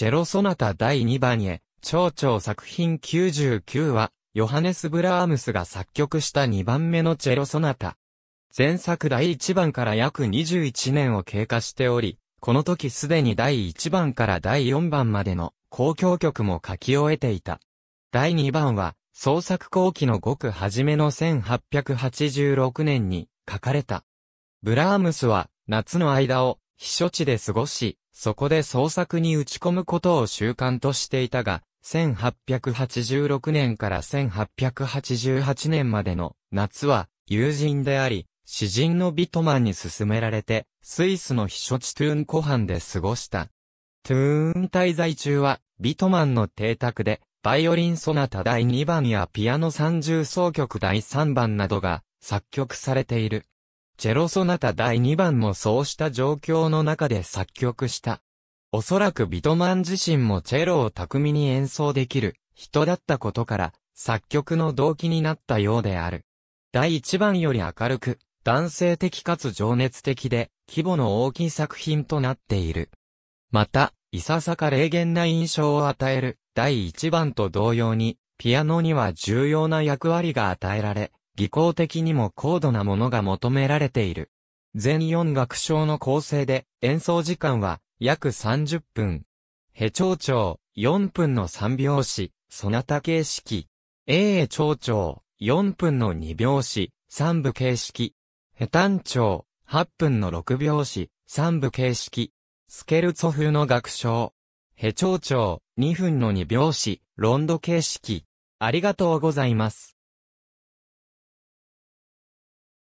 チェロソナタ第2番へ、蝶々作品99は、ヨハネス・ブラームスが作曲した2番目のチェロソナタ。前作第1番から約21年を経過しており、この時すでに第1番から第4番までの公共曲も書き終えていた。第2番は、創作後期のごく初めの1886年に書かれた。ブラームスは、夏の間を避暑地で過ごし、そこで創作に打ち込むことを習慣としていたが、1886年から1888年までの夏は友人であり、詩人のビトマンに勧められて、スイスの避暑地トゥーン湖畔で過ごした。トゥーン滞在中は、ビトマンの邸宅で、バイオリンソナタ第2番やピアノ30奏曲第3番などが作曲されている。チェロソナタ第2番もそうした状況の中で作曲した。おそらくビトマン自身もチェロを巧みに演奏できる人だったことから、作曲の動機になったようである。第1番より明るく、男性的かつ情熱的で、規模の大きい作品となっている。また、いささか霊言な印象を与える、第1番と同様に、ピアノには重要な役割が与えられ、技巧的にも高度なものが求められている。全4楽章の構成で、演奏時間は約30分。ヘ長調4分の3拍子、そなた形式。A 長調4分の2拍子、3部形式。ヘ短調8分の6拍子、3部形式。スケルツォ風の楽章。ヘ長調2分の2拍子、ロンド形式。ありがとうございます。